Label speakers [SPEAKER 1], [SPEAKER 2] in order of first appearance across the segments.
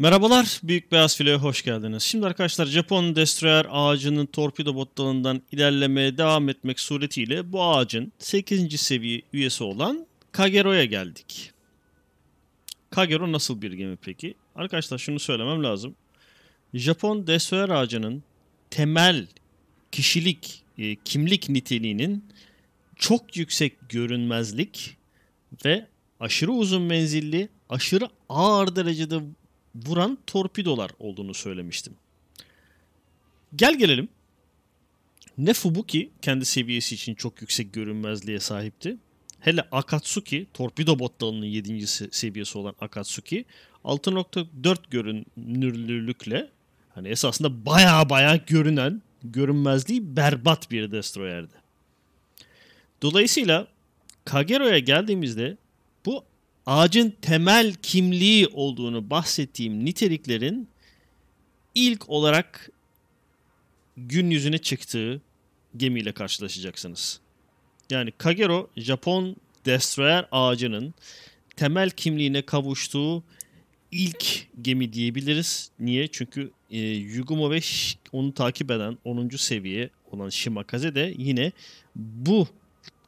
[SPEAKER 1] Merhabalar, Büyük Beyaz Filo'ya hoş geldiniz. Şimdi arkadaşlar Japon Destroyer ağacının torpido botlarından ilerlemeye devam etmek suretiyle bu ağacın 8. seviye üyesi olan Kagero'ya geldik. Kagero nasıl bir gemi peki? Arkadaşlar şunu söylemem lazım. Japon Destroyer ağacının temel kişilik, e, kimlik niteliğinin çok yüksek görünmezlik ve aşırı uzun menzilli, aşırı ağır derecede vuran torpidolar olduğunu söylemiştim. Gel gelelim. Ne Fubuki kendi seviyesi için çok yüksek görünmezliğe sahipti. Hele Akatsuki, torpido bot dalının 7. seviyesi olan Akatsuki 6.4 görünürlülükle hani esasında baya baya görünen görünmezliği berbat bir destroyerdi. Dolayısıyla Kagero'ya geldiğimizde ağacın temel kimliği olduğunu bahsettiğim niteliklerin ilk olarak gün yüzüne çıktığı gemiyle karşılaşacaksınız. Yani Kagero Japon destroyer ağacının temel kimliğine kavuştuğu ilk gemi diyebiliriz. Niye? Çünkü e, Yugumo ve onu takip eden 10. seviye olan Shimakaze de yine bu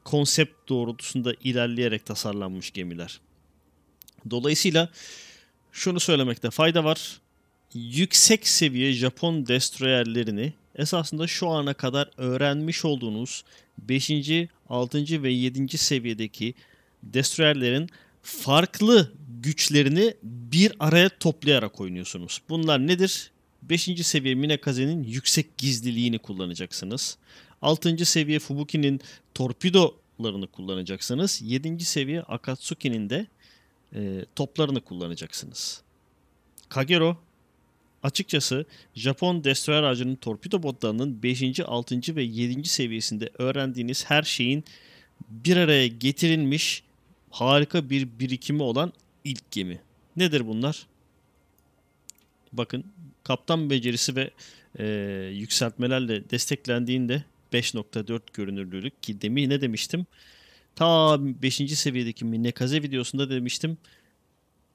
[SPEAKER 1] konsept doğrultusunda ilerleyerek tasarlanmış gemiler. Dolayısıyla şunu söylemekte fayda var. Yüksek seviye Japon destroyerlerini esasında şu ana kadar öğrenmiş olduğunuz 5. 6. ve 7. seviyedeki destroyerlerin farklı güçlerini bir araya toplayarak oynuyorsunuz. Bunlar nedir? 5. seviye Minakaze'nin yüksek gizliliğini kullanacaksınız. 6. seviye Fubuki'nin torpidolarını kullanacaksınız. 7. seviye Akatsuki'nin de e, toplarını kullanacaksınız. Kagero açıkçası Japon destroyer aracının torpido botlarının 5. 6. ve 7. seviyesinde öğrendiğiniz her şeyin bir araya getirilmiş harika bir birikimi olan ilk gemi. Nedir bunlar? Bakın kaptan becerisi ve e, yükseltmelerle desteklendiğinde 5.4 görünürlülük ki demi ne demiştim? ta 5. seviyedeki Minnekaze videosunda demiştim.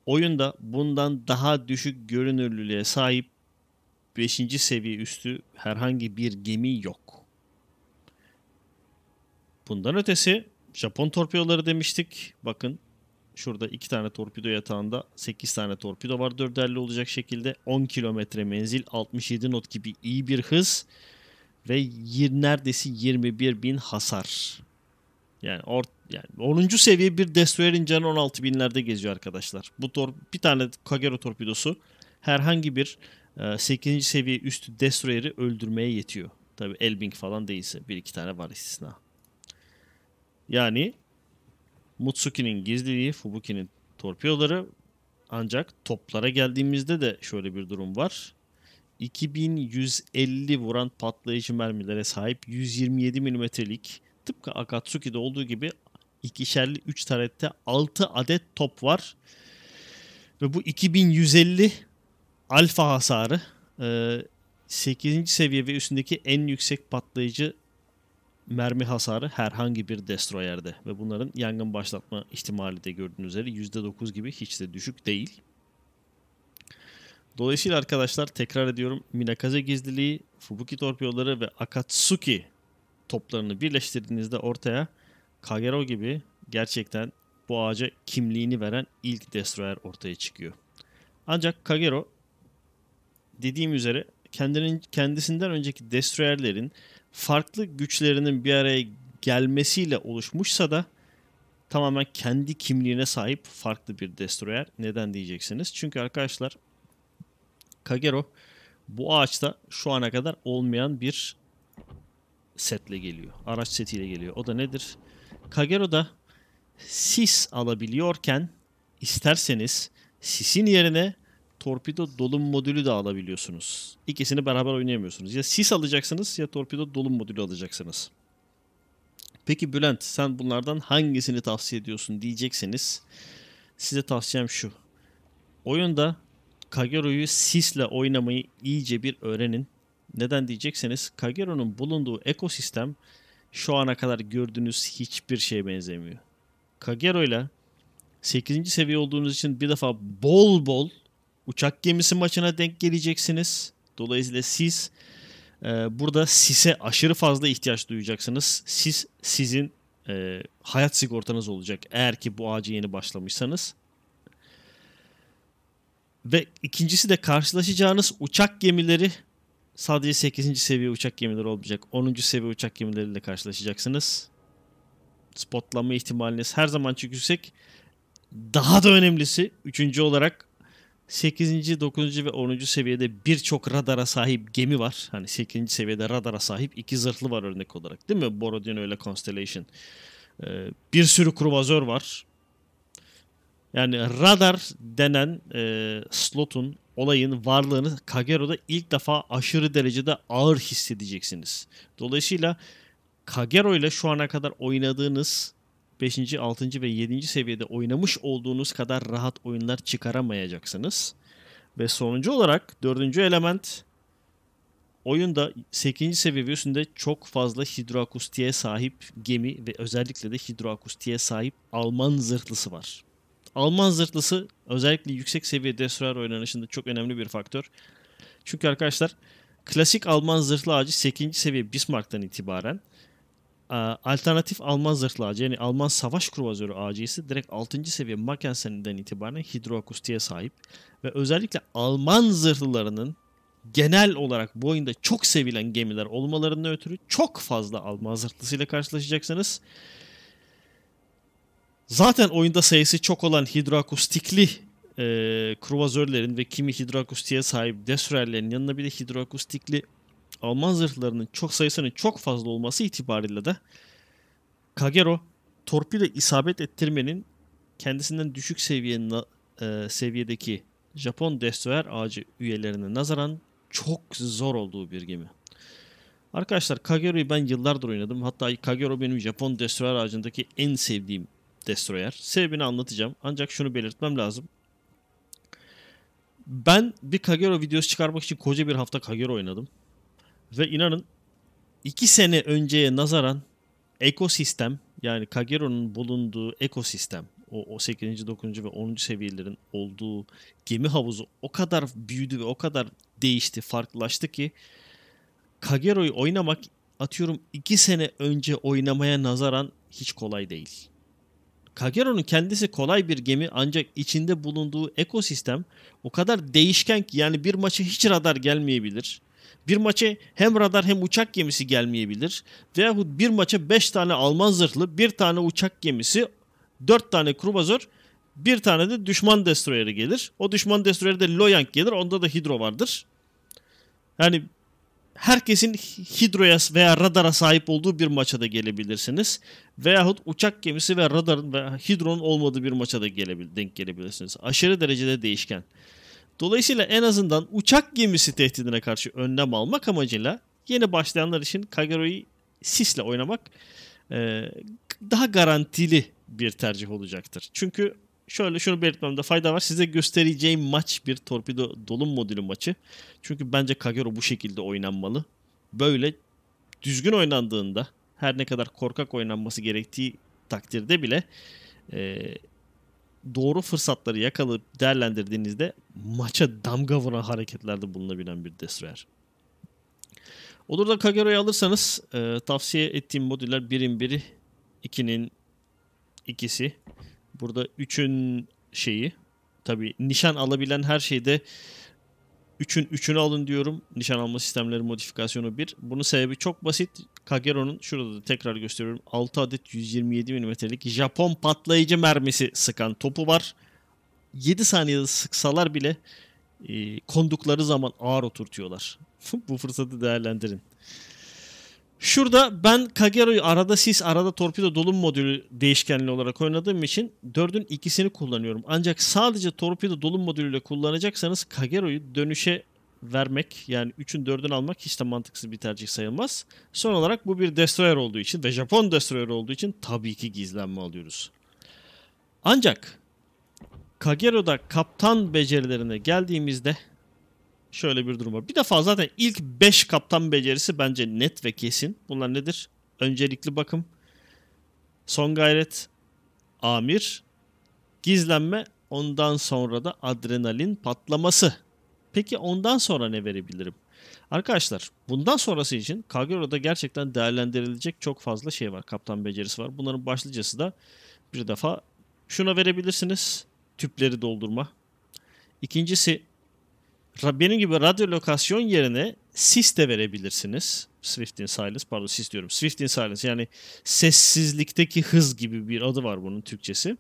[SPEAKER 1] Oyunda bundan daha düşük görünürlülüğe sahip 5. seviye üstü herhangi bir gemi yok. Bundan ötesi Japon torpidoları demiştik. Bakın şurada 2 tane torpido yatağında 8 tane torpido var dörderli olacak şekilde. 10 kilometre menzil 67 not gibi iyi bir hız ve neredeyse 21 bin hasar. Yani, or, yani 10. seviye bir Destroyer'in canı 16 binlerde geziyor arkadaşlar. Bu tor bir tane Kagero torpidosu herhangi bir 8. E, seviye üstü Destroyer'i öldürmeye yetiyor. Tabi Elbing falan değilse bir iki tane var istisna. Yani Mutsuki'nin gizliliği, Fubuki'nin torpidoları ancak toplara geldiğimizde de şöyle bir durum var. 2150 vuran patlayıcı mermilere sahip 127 milimetrelik tıpkı Akatsuki'de olduğu gibi ikişerli 3 tarette 6 adet top var. Ve bu 2150 alfa hasarı 8. E, seviye ve üstündeki en yüksek patlayıcı mermi hasarı herhangi bir destroyerde ve bunların yangın başlatma ihtimali de gördüğünüz üzere %9 gibi hiç de düşük değil. Dolayısıyla arkadaşlar tekrar ediyorum Minakaze gizliliği, Fubuki torpiyoları ve Akatsuki toplarını birleştirdiğinizde ortaya Kagero gibi gerçekten bu ağaca kimliğini veren ilk Destroyer ortaya çıkıyor. Ancak Kagero dediğim üzere kendinin kendisinden önceki Destroyer'lerin farklı güçlerinin bir araya gelmesiyle oluşmuşsa da tamamen kendi kimliğine sahip farklı bir Destroyer. Neden diyeceksiniz? Çünkü arkadaşlar Kagero bu ağaçta şu ana kadar olmayan bir setle geliyor. Araç setiyle geliyor. O da nedir? Kagero'da sis alabiliyorken isterseniz sisin yerine torpido dolum modülü de alabiliyorsunuz. İkisini beraber oynayamıyorsunuz. Ya sis alacaksınız ya torpido dolum modülü alacaksınız. Peki Bülent sen bunlardan hangisini tavsiye ediyorsun diyecekseniz size tavsiyem şu. Oyunda Kagero'yu sisle oynamayı iyice bir öğrenin. Neden diyecekseniz Kagero'nun bulunduğu ekosistem şu ana kadar gördüğünüz hiçbir şeye benzemiyor. Kagero ile 8. seviye olduğunuz için bir defa bol bol uçak gemisi maçına denk geleceksiniz. Dolayısıyla siz e, burada sise aşırı fazla ihtiyaç duyacaksınız. Siz sizin e, hayat sigortanız olacak eğer ki bu ağaca yeni başlamışsanız. Ve ikincisi de karşılaşacağınız uçak gemileri sadece 8. seviye uçak gemileri olmayacak. 10. seviye uçak gemileriyle karşılaşacaksınız. Spotlama ihtimaliniz her zaman çok yüksek. Daha da önemlisi 3. olarak 8. 9. ve 10. seviyede birçok radara sahip gemi var. Hani 8. seviyede radara sahip iki zırhlı var örnek olarak değil mi? Borodin öyle, Constellation. Ee, bir sürü kruvazör var. Yani radar denen e, slotun olayın varlığını Kagero'da ilk defa aşırı derecede ağır hissedeceksiniz. Dolayısıyla Kagero ile şu ana kadar oynadığınız 5. 6. ve 7. seviyede oynamış olduğunuz kadar rahat oyunlar çıkaramayacaksınız. Ve sonuncu olarak 4. element oyunda 8. seviye üstünde çok fazla hidroakustiğe sahip gemi ve özellikle de hidroakustiğe sahip Alman zırhlısı var. Alman zırhlısı özellikle yüksek seviyede Destroyer oynanışında çok önemli bir faktör. Çünkü arkadaşlar klasik Alman zırhlı ağacı 8. seviye Bismarck'tan itibaren alternatif Alman zırhlı ağacı yani Alman savaş kruvazörü ağacı ise direkt 6. seviye Mackensen'den itibaren hidroakustiğe sahip ve özellikle Alman zırhlılarının genel olarak bu oyunda çok sevilen gemiler olmalarından ötürü çok fazla Alman zırhlısıyla karşılaşacaksınız. karşılaşacaksınız Zaten oyunda sayısı çok olan hidroakustikli e, kruvazörlerin ve kimi hidroakustiğe sahip desürerlerin yanına bir de hidroakustikli Alman zırhlarının çok sayısının çok fazla olması itibariyle de Kagero torpido isabet ettirmenin kendisinden düşük seviyenin, e, seviyedeki Japon destroyer ağacı üyelerine nazaran çok zor olduğu bir gemi. Arkadaşlar Kagero'yu ben yıllardır oynadım. Hatta Kagero benim Japon destroyer ağacındaki en sevdiğim Destroyer. Sebebini anlatacağım. Ancak şunu belirtmem lazım. Ben bir Kagero videosu çıkarmak için koca bir hafta Kagero oynadım. Ve inanın 2 sene önceye nazaran ekosistem yani Kagero'nun bulunduğu ekosistem o, o 8. 9. ve 10. seviyelerin olduğu gemi havuzu o kadar büyüdü ve o kadar değişti, farklılaştı ki Kagero'yu oynamak atıyorum 2 sene önce oynamaya nazaran hiç kolay değil. Kagero'nun kendisi kolay bir gemi ancak içinde bulunduğu ekosistem o kadar değişken ki yani bir maçı hiç radar gelmeyebilir. Bir maça hem radar hem uçak gemisi gelmeyebilir. Veyahut bir maça 5 tane Alman zırhlı, bir tane uçak gemisi, 4 tane kruvazör, bir tane de düşman destroyeri gelir. O düşman destroyeri de Loyang gelir. Onda da Hidro vardır. Yani herkesin hidroya veya radara sahip olduğu bir maça da gelebilirsiniz. Veyahut uçak gemisi ve radarın ve hidronun olmadığı bir maça da gelebil denk gelebilirsiniz. Aşırı derecede değişken. Dolayısıyla en azından uçak gemisi tehdidine karşı önlem almak amacıyla yeni başlayanlar için Kagero'yu sisle oynamak e, daha garantili bir tercih olacaktır. Çünkü şöyle şunu belirtmemde fayda var. Size göstereceğim maç bir torpido dolum modülü maçı. Çünkü bence Kagero bu şekilde oynanmalı. Böyle düzgün oynandığında her ne kadar korkak oynanması gerektiği takdirde bile e, doğru fırsatları yakalayıp değerlendirdiğinizde maça damga vuran hareketlerde bulunabilen bir Destroyer. Olur da Kagero'yu alırsanız e, tavsiye ettiğim modüller birin biri ikinin ikisi Burada üçün şeyi tabii nişan alabilen her şeyde üçün üçünü alın diyorum. Nişan alma sistemleri modifikasyonu bir. Bunun sebebi çok basit. Kagero'nun şurada da tekrar gösteriyorum. 6 adet 127 mm'lik Japon patlayıcı mermisi sıkan topu var. 7 saniyede sıksalar bile e, kondukları zaman ağır oturtuyorlar. Bu fırsatı değerlendirin. Şurada ben Kagero'yu arada sis arada torpido dolum modülü değişkenli olarak oynadığım için 4'ün ikisini kullanıyorum. Ancak sadece torpido dolum modülüyle kullanacaksanız Kagero'yu dönüşe vermek yani 3'ün 4'ünü almak hiç de mantıksız bir tercih sayılmaz. Son olarak bu bir destroyer olduğu için ve Japon destroyer olduğu için tabii ki gizlenme alıyoruz. Ancak Kagero'da kaptan becerilerine geldiğimizde şöyle bir durum var. Bir defa zaten ilk 5 kaptan becerisi bence net ve kesin. Bunlar nedir? Öncelikli bakım, son gayret, amir, gizlenme, ondan sonra da adrenalin patlaması. Peki ondan sonra ne verebilirim? Arkadaşlar bundan sonrası için Kagura'da gerçekten değerlendirilecek çok fazla şey var. Kaptan becerisi var. Bunların başlıcası da bir defa şuna verebilirsiniz. Tüpleri doldurma. İkincisi benim gibi radyo lokasyon yerine sis de verebilirsiniz. Swift in Silence pardon sis diyorum. Swift in Silence yani sessizlikteki hız gibi bir adı var bunun Türkçesi.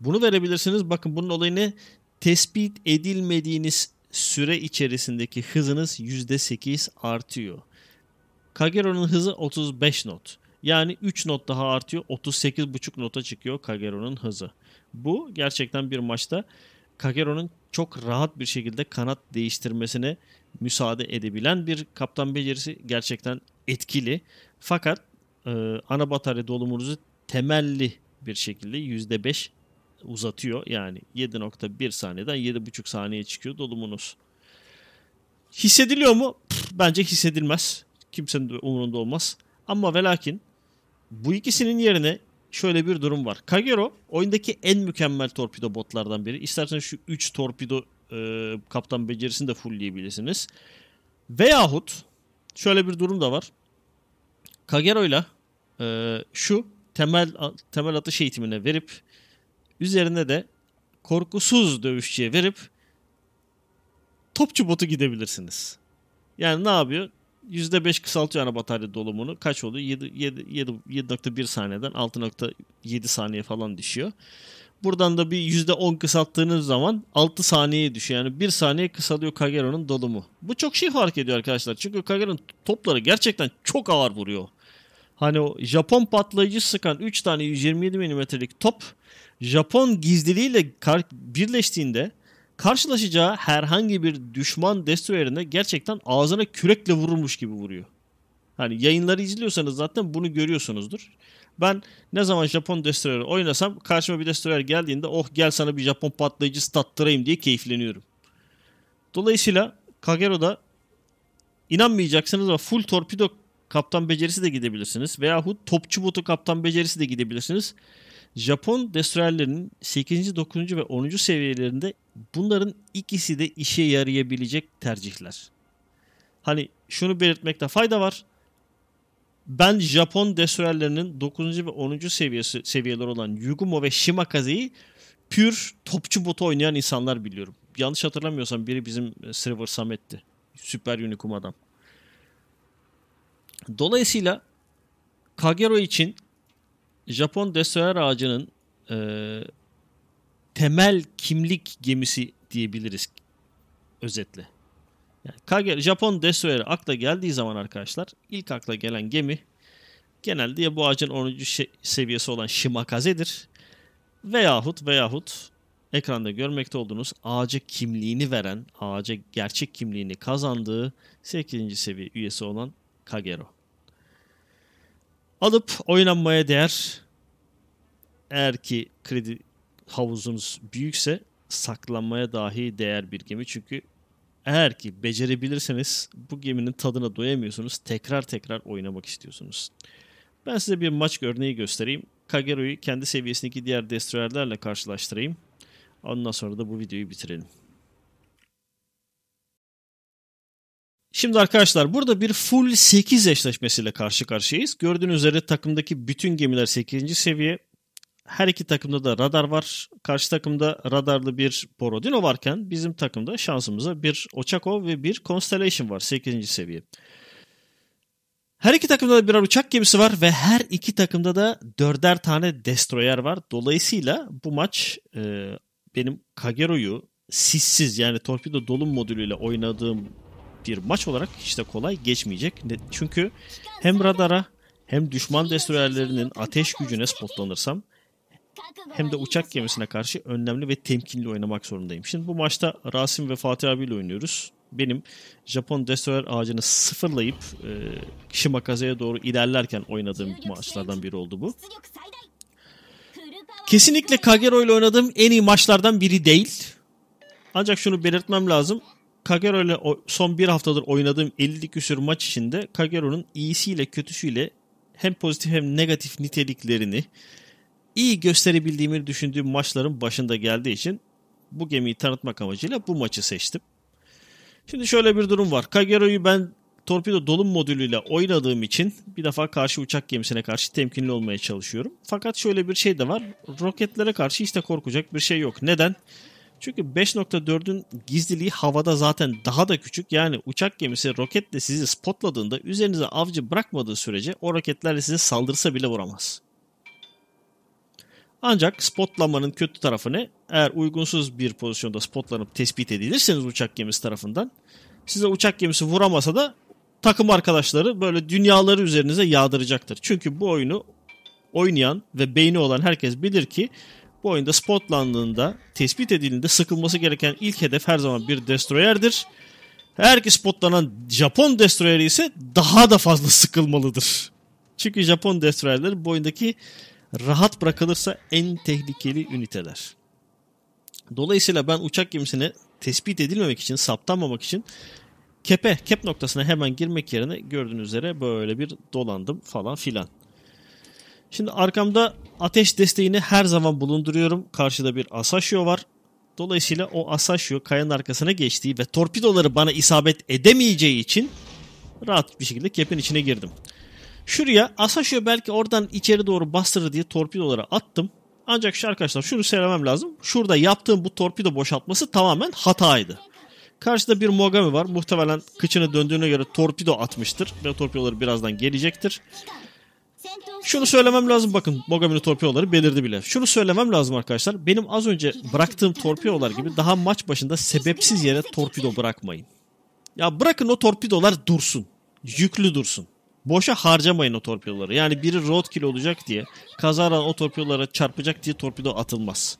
[SPEAKER 1] Bunu verebilirsiniz. Bakın bunun olayı Tespit edilmediğiniz süre içerisindeki hızınız %8 artıyor. Kagero'nun hızı 35 not. Yani 3 not daha artıyor. 38,5 nota çıkıyor Kagero'nun hızı. Bu gerçekten bir maçta Kagero'nun çok rahat bir şekilde kanat değiştirmesine müsaade edebilen bir kaptan becerisi gerçekten etkili. Fakat e, ana batarya dolumumuzu temelli bir şekilde %5 uzatıyor. Yani 7.1 saniyeden 7.5 saniye çıkıyor dolumunuz. Hissediliyor mu? Pff, bence hissedilmez. Kimsenin umurunda olmaz. Ama velakin bu ikisinin yerine şöyle bir durum var. Kagero oyundaki en mükemmel torpido botlardan biri. İsterseniz şu 3 torpido e, kaptan becerisini de fullleyebilirsiniz. Veyahut şöyle bir durum da var. Kagero'yla e, şu temel temel atış eğitimine verip üzerine de korkusuz dövüşçüye verip topçu botu gidebilirsiniz. Yani ne yapıyor? %5 kısaltıyor ana batarya dolumunu. Kaç oluyor? 7, 7, 7, 7.1 saniyeden 6.7 saniye falan düşüyor. Buradan da bir %10 kısalttığınız zaman 6 saniyeye düşüyor. Yani 1 saniye kısalıyor Kagero'nun dolumu. Bu çok şey fark ediyor arkadaşlar. Çünkü Kagero'nun topları gerçekten çok ağır vuruyor. Hani o Japon patlayıcı sıkan 3 tane 127 milimetrelik top Japon gizliliğiyle birleştiğinde karşılaşacağı herhangi bir düşman destroyerine gerçekten ağzına kürekle vurulmuş gibi vuruyor. Hani yayınları izliyorsanız zaten bunu görüyorsunuzdur. Ben ne zaman Japon destroyer oynasam karşıma bir destroyer geldiğinde oh gel sana bir Japon patlayıcı stattırayım diye keyifleniyorum. Dolayısıyla Kagero'da inanmayacaksınız ama full torpido kaptan becerisi de gidebilirsiniz. Veyahut topçu botu kaptan becerisi de gidebilirsiniz. Japon destroyerlerinin 8. 9. ve 10. seviyelerinde bunların ikisi de işe yarayabilecek tercihler. Hani şunu belirtmekte fayda var. Ben Japon destroyerlerinin 9. ve 10. seviyesi seviyeler olan Yugumo ve Shimakaze'yi pür topçu botu oynayan insanlar biliyorum. Yanlış hatırlamıyorsam biri bizim e, Silver Samet'ti. Süper Unicum adam. Dolayısıyla Kagero için Japon destroyer ağacının e, temel kimlik gemisi diyebiliriz özetle. Yani Kage, Japon destroyer akla geldiği zaman arkadaşlar ilk akla gelen gemi genelde ya bu ağacın 10. seviyesi olan Shimakaze'dir veyahut veyahut ekranda görmekte olduğunuz ağaca kimliğini veren, ağaca gerçek kimliğini kazandığı 8. seviye üyesi olan Kagero. Alıp oynanmaya değer. Eğer ki kredi havuzunuz büyükse saklanmaya dahi değer bir gemi. Çünkü eğer ki becerebilirseniz bu geminin tadına doyamıyorsunuz. Tekrar tekrar oynamak istiyorsunuz. Ben size bir maç örneği göstereyim. Kagero'yu kendi seviyesindeki diğer destroyerlerle karşılaştırayım. Ondan sonra da bu videoyu bitirelim. Şimdi arkadaşlar burada bir full 8 eşleşmesiyle karşı karşıyayız. Gördüğünüz üzere takımdaki bütün gemiler 8. seviye. Her iki takımda da radar var. Karşı takımda radarlı bir Borodino varken bizim takımda şansımıza bir Ochakov ve bir Constellation var 8. seviye. Her iki takımda da birer uçak gemisi var ve her iki takımda da dörder tane destroyer var. Dolayısıyla bu maç e, benim Kagero'yu sissiz yani torpido dolum modülüyle oynadığım bir maç olarak hiç de kolay geçmeyecek. Çünkü hem radara hem düşman destroyerlerinin ateş gücüne spotlanırsam hem de uçak gemisine karşı önlemli ve temkinli oynamak zorundayım. Şimdi bu maçta Rasim ve Fatih abiyle oynuyoruz. Benim Japon destroyer ağacını sıfırlayıp e, Shimakaze'ye doğru ilerlerken oynadığım maçlardan biri oldu bu. Kesinlikle Kagero ile oynadığım en iyi maçlardan biri değil. Ancak şunu belirtmem lazım. Kagero ile son bir haftadır oynadığım 50 küsür maç içinde Kagero'nun iyisiyle kötüsüyle hem pozitif hem negatif niteliklerini iyi gösterebildiğimi düşündüğüm maçların başında geldiği için bu gemiyi tanıtmak amacıyla bu maçı seçtim. Şimdi şöyle bir durum var. Kagero'yu ben torpido dolum modülüyle oynadığım için bir defa karşı uçak gemisine karşı temkinli olmaya çalışıyorum. Fakat şöyle bir şey de var. Roketlere karşı hiç de korkacak bir şey yok. Neden? Neden? Çünkü 5.4'ün gizliliği havada zaten daha da küçük. Yani uçak gemisi roketle sizi spotladığında üzerinize avcı bırakmadığı sürece o roketlerle sizi saldırsa bile vuramaz. Ancak spotlamanın kötü tarafı ne? Eğer uygunsuz bir pozisyonda spotlanıp tespit edilirseniz uçak gemisi tarafından size uçak gemisi vuramasa da takım arkadaşları böyle dünyaları üzerinize yağdıracaktır. Çünkü bu oyunu oynayan ve beyni olan herkes bilir ki bu oyunda spotlandığında, tespit edildiğinde sıkılması gereken ilk hedef her zaman bir destroyer'dir. Her ki spotlanan Japon destroyeri ise daha da fazla sıkılmalıdır. Çünkü Japon destroyerler bu oyundaki rahat bırakılırsa en tehlikeli üniteler. Dolayısıyla ben uçak gemisine tespit edilmemek için, saptanmamak için kepe, kep noktasına hemen girmek yerine gördüğünüz üzere böyle bir dolandım falan filan. Şimdi arkamda ateş desteğini her zaman bulunduruyorum. Karşıda bir Asashio var. Dolayısıyla o Asashio kayanın arkasına geçtiği ve torpidoları bana isabet edemeyeceği için rahat bir şekilde kepin içine girdim. Şuraya Asashio belki oradan içeri doğru bastırır diye torpidoları attım. Ancak şu arkadaşlar şunu söylemem lazım. Şurada yaptığım bu torpido boşaltması tamamen hataydı. Karşıda bir Mogami var. Muhtemelen kıçını döndüğüne göre torpido atmıştır. Ve torpidoları birazdan gelecektir. Şunu söylemem lazım bakın Mogami'nin torpiyoları belirdi bile. Şunu söylemem lazım arkadaşlar. Benim az önce bıraktığım torpiyolar gibi daha maç başında sebepsiz yere torpido bırakmayın. Ya bırakın o torpidolar dursun. Yüklü dursun. Boşa harcamayın o torpidoları. Yani biri road kill olacak diye kazaran o torpidolara çarpacak diye torpido atılmaz.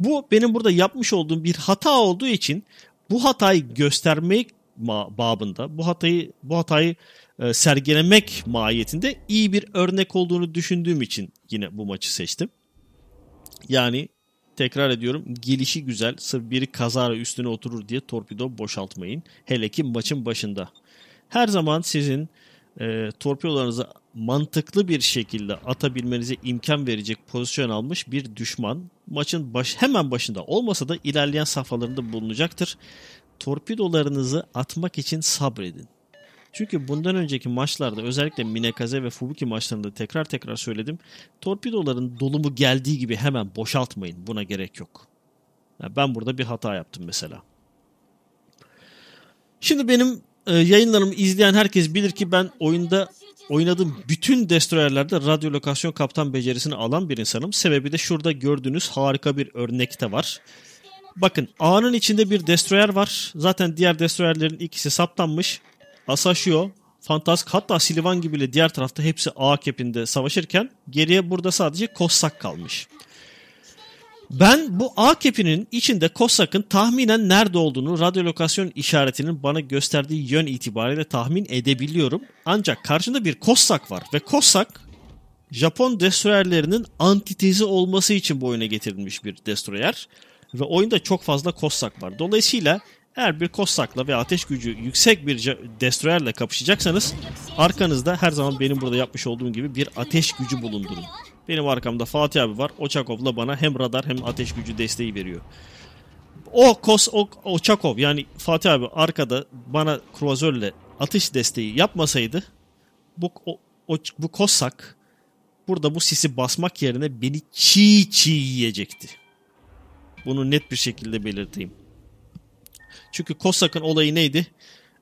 [SPEAKER 1] Bu benim burada yapmış olduğum bir hata olduğu için bu hatayı göstermek babında bu hatayı bu hatayı e, sergilemek mahiyetinde iyi bir örnek olduğunu düşündüğüm için yine bu maçı seçtim. Yani tekrar ediyorum gelişi güzel sırf biri kazara üstüne oturur diye torpido boşaltmayın. Hele ki maçın başında. Her zaman sizin e, torpidolarınızı mantıklı bir şekilde atabilmenize imkan verecek pozisyon almış bir düşman maçın baş, hemen başında olmasa da ilerleyen safhalarında bulunacaktır torpidolarınızı atmak için sabredin. Çünkü bundan önceki maçlarda özellikle Minekaze ve Fubuki maçlarında tekrar tekrar söyledim. Torpidoların dolumu geldiği gibi hemen boşaltmayın. Buna gerek yok. Yani ben burada bir hata yaptım mesela. Şimdi benim e, yayınlarımı izleyen herkes bilir ki ben oyunda oynadığım bütün destroyerlerde radyolokasyon kaptan becerisini alan bir insanım. Sebebi de şurada gördüğünüz harika bir örnekte var. Bakın A'nın içinde bir destroyer var. Zaten diğer destroyerlerin ikisi saptanmış. Asashio, Fantask hatta Silivan gibi ile diğer tarafta hepsi A kepinde savaşırken geriye burada sadece Kossak kalmış. Ben bu A kepinin içinde Kossak'ın tahminen nerede olduğunu radyolokasyon işaretinin bana gösterdiği yön itibariyle tahmin edebiliyorum. Ancak karşında bir Kossak var ve Kossak Japon destroyerlerinin antitezi olması için bu oyuna getirilmiş bir destroyer ve oyunda çok fazla Kossak var. Dolayısıyla eğer bir Kossak'la ve ateş gücü yüksek bir Destroyer'le kapışacaksanız arkanızda her zaman benim burada yapmış olduğum gibi bir ateş gücü bulundurun. Benim arkamda Fatih abi var. Oçakov'la bana hem radar hem ateş gücü desteği veriyor. O Kos o Oçakov yani Fatih abi arkada bana kruvazörle atış desteği yapmasaydı bu o, o, bu Kossak burada bu sisi basmak yerine beni çiğ çiğ yiyecekti. Bunu net bir şekilde belirteyim. Çünkü Kosak'ın olayı neydi?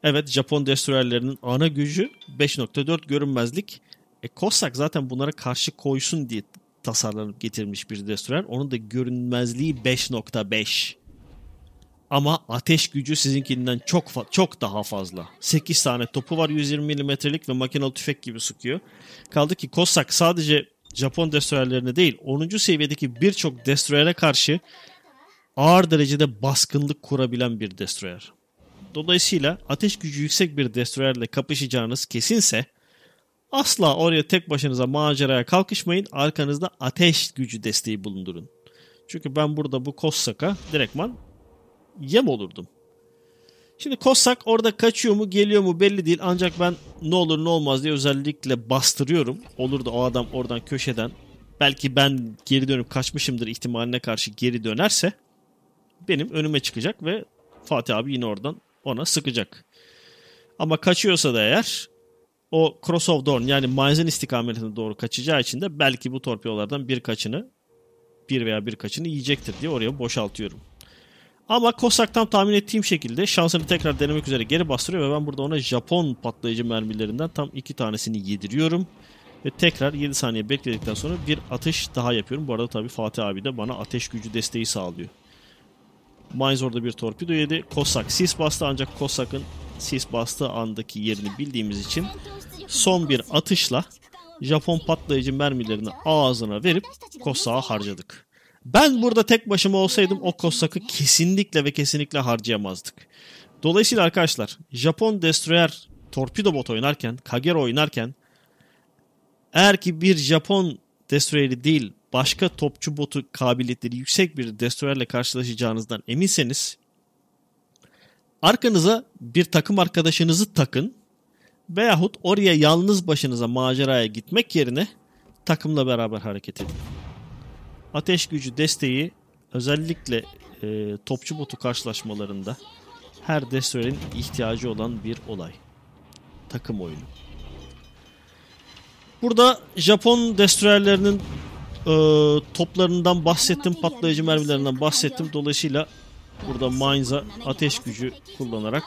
[SPEAKER 1] Evet Japon destroyerlerinin ana gücü 5.4 görünmezlik. E Kosak zaten bunlara karşı koysun diye tasarlanıp getirmiş bir destroyer. Onun da görünmezliği 5.5. Ama ateş gücü sizinkinden çok çok daha fazla. 8 tane topu var 120 milimetrelik ve makinalı tüfek gibi sıkıyor. Kaldı ki Kosak sadece Japon destroyerlerine değil 10. seviyedeki birçok destroyere karşı ağır derecede baskınlık kurabilen bir destroyer. Dolayısıyla ateş gücü yüksek bir destroyerle kapışacağınız kesinse asla oraya tek başınıza maceraya kalkışmayın. Arkanızda ateş gücü desteği bulundurun. Çünkü ben burada bu Kossak'a direktman yem olurdum. Şimdi Kossak orada kaçıyor mu geliyor mu belli değil. Ancak ben ne olur ne olmaz diye özellikle bastırıyorum. Olur da o adam oradan köşeden belki ben geri dönüp kaçmışımdır ihtimaline karşı geri dönerse benim önüme çıkacak ve Fatih abi yine oradan ona sıkacak. Ama kaçıyorsa da eğer o crossover Dorn yani Mainz'in istikametine doğru kaçacağı için de belki bu torpiyolardan birkaçını bir veya birkaçını yiyecektir diye oraya boşaltıyorum. Ama Kosak'tan tahmin ettiğim şekilde şansını tekrar denemek üzere geri bastırıyor ve ben burada ona Japon patlayıcı mermilerinden tam iki tanesini yediriyorum. Ve tekrar 7 saniye bekledikten sonra bir atış daha yapıyorum. Bu arada tabii Fatih abi de bana ateş gücü desteği sağlıyor. Mainz orada bir torpido yedi. Kosak sis bastı ancak Kosak'ın sis bastığı andaki yerini bildiğimiz için son bir atışla Japon patlayıcı mermilerini ağzına verip Kosak'a harcadık. Ben burada tek başıma olsaydım o Kosak'ı kesinlikle ve kesinlikle harcayamazdık. Dolayısıyla arkadaşlar Japon Destroyer torpido bot oynarken, Kagero oynarken eğer ki bir Japon Destroyer'i değil başka topçu botu kabiliyetleri yüksek bir destroyerle karşılaşacağınızdan eminseniz arkanıza bir takım arkadaşınızı takın veyahut oraya yalnız başınıza maceraya gitmek yerine takımla beraber hareket edin. Ateş gücü desteği özellikle e, topçu botu karşılaşmalarında her destroyerin ihtiyacı olan bir olay. Takım oyunu. Burada Japon destroyerlerinin e, toplarından bahsettim, patlayıcı mermilerinden bahsettim. Dolayısıyla burada Mainz'a ateş gücü kullanarak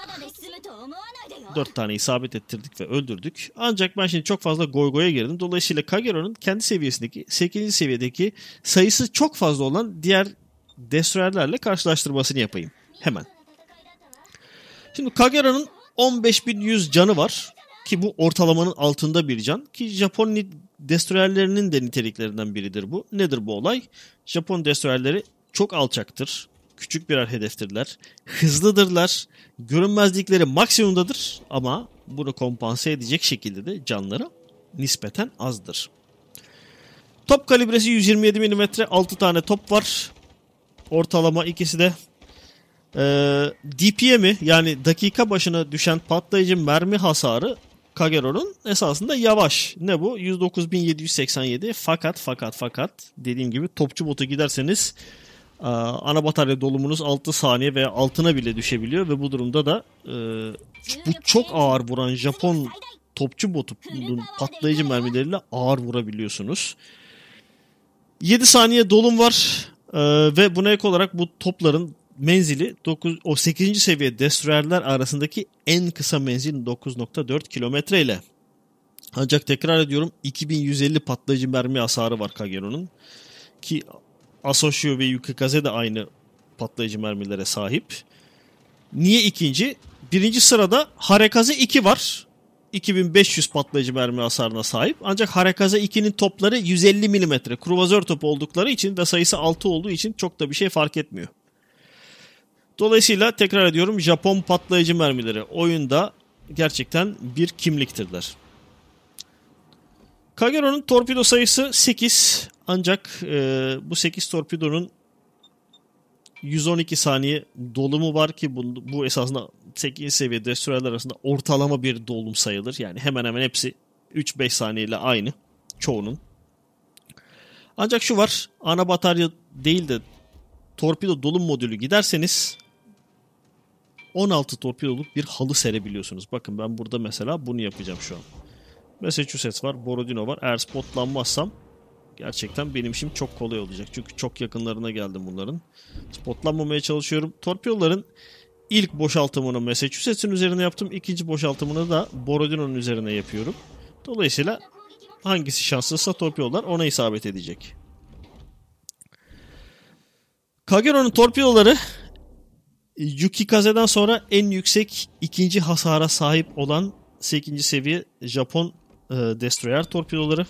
[SPEAKER 1] 4 tane isabet ettirdik ve öldürdük. Ancak ben şimdi çok fazla goygoya girdim. Dolayısıyla Kagero'nun kendi seviyesindeki 8. seviyedeki sayısı çok fazla olan diğer destroyerlerle karşılaştırmasını yapayım. Hemen. Şimdi Kagero'nun 15.100 canı var ki bu ortalamanın altında bir can. Ki Japon destroyerlerinin de niteliklerinden biridir bu. Nedir bu olay? Japon destroyerleri çok alçaktır. Küçük birer hedeftirler. Hızlıdırlar. Görünmezlikleri maksimumdadır ama bunu kompanse edecek şekilde de canları nispeten azdır. Top kalibresi 127 mm 6 tane top var. Ortalama ikisi de e, DPM'i yani dakika başına düşen patlayıcı mermi hasarı Kagerol'un esasında yavaş. Ne bu? 109.787 fakat fakat fakat dediğim gibi topçu botu giderseniz ana batarya dolumunuz 6 saniye ve altına bile düşebiliyor ve bu durumda da e, bu çok ağır vuran Japon topçu botu patlayıcı mermileriyle ağır vurabiliyorsunuz. 7 saniye dolum var. E, ve buna ek olarak bu topların menzili 9, o 8. seviye destroyerler arasındaki en kısa menzil 9.4 kilometre ile. Ancak tekrar ediyorum 2150 patlayıcı mermi hasarı var Kagero'nun. Ki Asoshio ve Yukikaze de aynı patlayıcı mermilere sahip. Niye ikinci? Birinci sırada Harekaze 2 var. 2500 patlayıcı mermi hasarına sahip. Ancak Harakaze 2'nin topları 150 mm kruvazör topu oldukları için ve sayısı 6 olduğu için çok da bir şey fark etmiyor. Dolayısıyla tekrar ediyorum Japon patlayıcı mermileri oyunda gerçekten bir kimliktirler. Kagero'nun torpido sayısı 8 ancak e, bu 8 torpidonun 112 saniye dolumu var ki bu, bu esasında 8 seviye destroyerler arasında ortalama bir dolum sayılır. Yani hemen hemen hepsi 3-5 saniye ile aynı çoğunun. Ancak şu var ana batarya değil de torpido dolum modülü giderseniz 16 torpidoluk bir halı serebiliyorsunuz. Bakın ben burada mesela bunu yapacağım şu an. Massachusetts var, Borodino var. Eğer spotlanmazsam gerçekten benim işim çok kolay olacak. Çünkü çok yakınlarına geldim bunların. Spotlanmamaya çalışıyorum. Torpiyolların ilk boşaltımını Massachusetts'in üzerine yaptım. İkinci boşaltımını da Borodino'nun üzerine yapıyorum. Dolayısıyla hangisi şanslıysa torpiyollar ona isabet edecek. Kagero'nun torpidoları Yuki Kaze'den sonra en yüksek ikinci hasara sahip olan 8. seviye Japon e, destroyer torpidoları.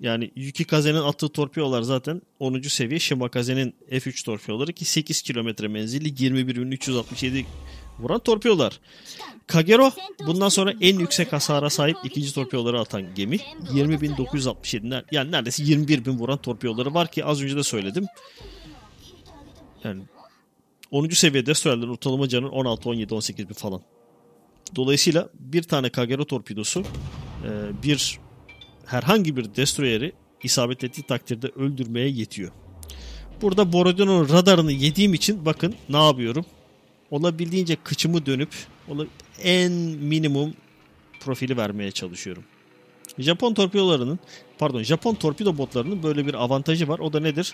[SPEAKER 1] Yani Yuki Kaze'nin attığı torpidolar zaten 10. seviye Shimakaze'nin F3 torpidoları ki 8 kilometre menzilli 21.367 vuran torpidolar. Kagero bundan sonra en yüksek hasara sahip ikinci torpidoları atan gemi. 20.967 yani neredeyse 21.000 vuran torpidoları var ki az önce de söyledim. Yani 10. seviyede destroyerların ortalama canın 16, 17, 18 bir falan. Dolayısıyla bir tane Kagera torpidosu e, bir herhangi bir destroyeri isabet ettiği takdirde öldürmeye yetiyor. Burada Borodino'nun radarını yediğim için bakın ne yapıyorum. Olabildiğince kıçımı dönüp en minimum profili vermeye çalışıyorum. Japon torpidolarının pardon Japon torpido botlarının böyle bir avantajı var. O da nedir?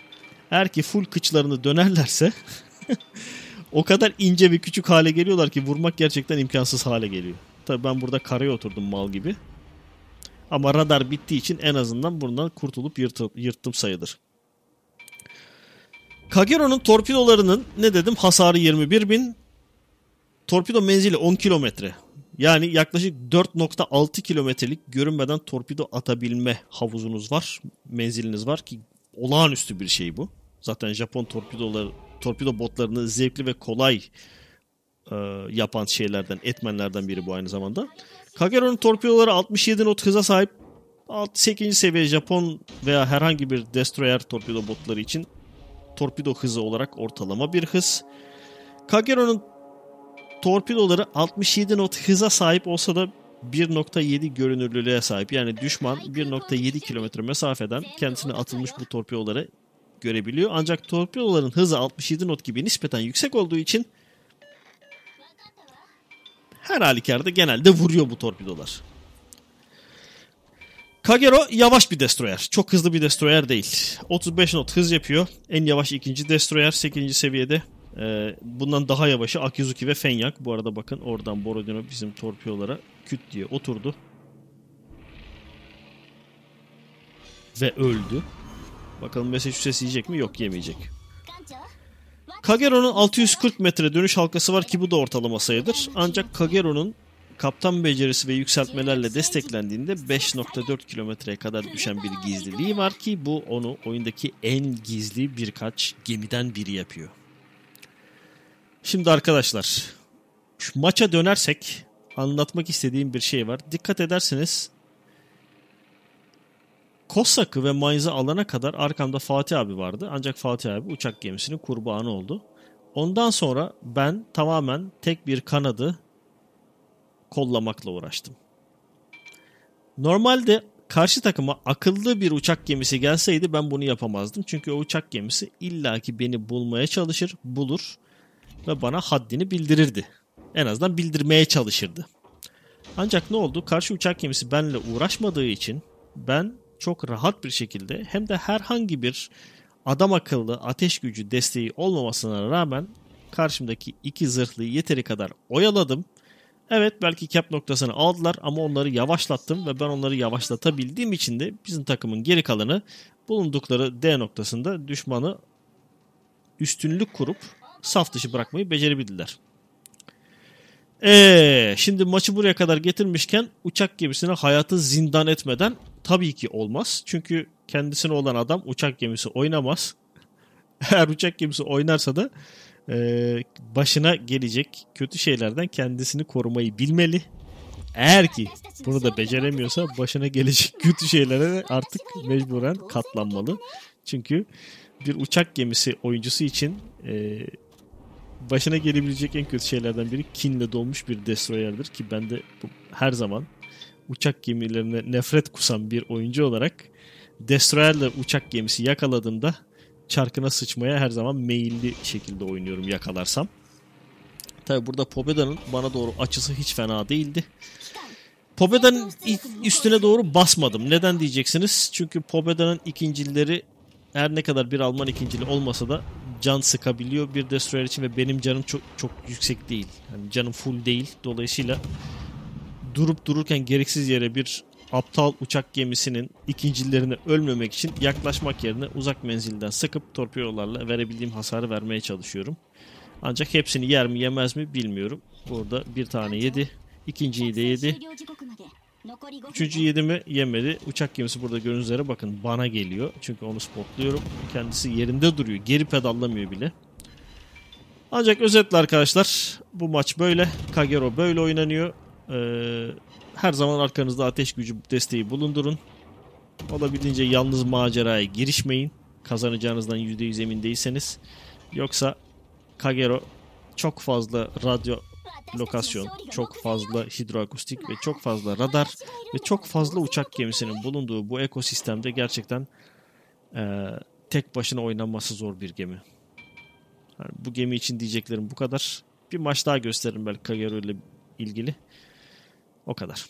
[SPEAKER 1] Eğer ki full kıçlarını dönerlerse o kadar ince ve küçük hale geliyorlar ki vurmak gerçekten imkansız hale geliyor. Tabii ben burada karaya oturdum mal gibi. Ama radar bittiği için en azından bundan kurtulup yırtıp, yırttım sayılır. Kagero'nun torpidolarının ne dedim hasarı 21 bin. Torpido menzili 10 kilometre. Yani yaklaşık 4.6 kilometrelik görünmeden torpido atabilme havuzunuz var. Menziliniz var ki olağanüstü bir şey bu. Zaten Japon torpidoları torpido botlarını zevkli ve kolay e, yapan şeylerden, etmenlerden biri bu aynı zamanda. Kagero'nun torpidoları 67 not hıza sahip 8. seviye Japon veya herhangi bir destroyer torpido botları için torpido hızı olarak ortalama bir hız. Kagero'nun torpidoları 67 not hıza sahip olsa da 1.7 görünürlülüğe sahip. Yani düşman 1.7 kilometre mesafeden kendisine atılmış bu torpidoları görebiliyor. Ancak torpidoların hızı 67 not gibi nispeten yüksek olduğu için her halükarda genelde vuruyor bu torpidolar. Kagero yavaş bir destroyer. Çok hızlı bir destroyer değil. 35 not hız yapıyor. En yavaş ikinci destroyer 8. seviyede. Ee, bundan daha yavaşı Akizuki ve Fenyak. Bu arada bakın oradan Borodino bizim torpiyolara küt diye oturdu. Ve öldü. Bakalım Massachusetts yiyecek mi? Yok yemeyecek. Kagero'nun 640 metre dönüş halkası var ki bu da ortalama sayıdır. Ancak Kagero'nun kaptan becerisi ve yükseltmelerle desteklendiğinde 5.4 kilometreye kadar düşen bir gizliliği var ki bu onu oyundaki en gizli birkaç gemiden biri yapıyor. Şimdi arkadaşlar şu maça dönersek anlatmak istediğim bir şey var. Dikkat ederseniz Kosak'ı ve Mayıs'ı alana kadar arkamda Fatih abi vardı. Ancak Fatih abi uçak gemisinin kurbanı oldu. Ondan sonra ben tamamen tek bir kanadı kollamakla uğraştım. Normalde karşı takıma akıllı bir uçak gemisi gelseydi ben bunu yapamazdım. Çünkü o uçak gemisi illaki beni bulmaya çalışır, bulur ve bana haddini bildirirdi. En azından bildirmeye çalışırdı. Ancak ne oldu? Karşı uçak gemisi benle uğraşmadığı için ben çok rahat bir şekilde hem de herhangi bir adam akıllı ateş gücü desteği olmamasına rağmen karşımdaki iki zırhlıyı yeteri kadar oyaladım. Evet belki cap noktasını aldılar ama onları yavaşlattım ve ben onları yavaşlatabildiğim için de bizim takımın geri kalanı bulundukları D noktasında düşmanı üstünlük kurup saf dışı bırakmayı becerebildiler. Eee şimdi maçı buraya kadar getirmişken uçak gemisine hayatı zindan etmeden Tabii ki olmaz. Çünkü kendisine olan adam uçak gemisi oynamaz. Eğer uçak gemisi oynarsa da e, başına gelecek kötü şeylerden kendisini korumayı bilmeli. Eğer ki bunu da beceremiyorsa başına gelecek kötü şeylere artık mecburen katlanmalı. Çünkü bir uçak gemisi oyuncusu için e, başına gelebilecek en kötü şeylerden biri kinle dolmuş bir destroyer'dir ki ben de her zaman uçak gemilerine nefret kusan bir oyuncu olarak destroyer uçak gemisi yakaladığımda çarkına sıçmaya her zaman meyilli şekilde oynuyorum yakalarsam. Tabi burada Pobeda'nın bana doğru açısı hiç fena değildi. Pobeda'nın üstüne doğru basmadım. Neden diyeceksiniz? Çünkü Pobeda'nın ikincileri her ne kadar bir Alman ikincili olmasa da can sıkabiliyor bir Destroyer için ve benim canım çok çok yüksek değil. Yani canım full değil. Dolayısıyla durup dururken gereksiz yere bir aptal uçak gemisinin ikincilerine ölmemek için yaklaşmak yerine uzak menzilden sıkıp torpidolarla verebildiğim hasarı vermeye çalışıyorum. Ancak hepsini yer mi yemez mi bilmiyorum. Burada bir tane yedi. ikinciyi de yedi. Üçüncü yedi mi yemedi. Uçak gemisi burada gördüğünüz üzere bakın bana geliyor. Çünkü onu spotluyorum. Kendisi yerinde duruyor. Geri pedallamıyor bile. Ancak özetle arkadaşlar bu maç böyle. Kagero böyle oynanıyor. Ee, her zaman arkanızda ateş gücü desteği bulundurun. Olabildiğince yalnız maceraya girişmeyin. Kazanacağınızdan %100 emin değilseniz. Yoksa Kagero çok fazla radyo lokasyon, çok fazla hidroakustik ve çok fazla radar ve çok fazla uçak gemisinin bulunduğu bu ekosistemde gerçekten e, tek başına oynanması zor bir gemi. Yani bu gemi için diyeceklerim bu kadar. Bir maç daha gösteririm belki Kagero ile ilgili. O kadar.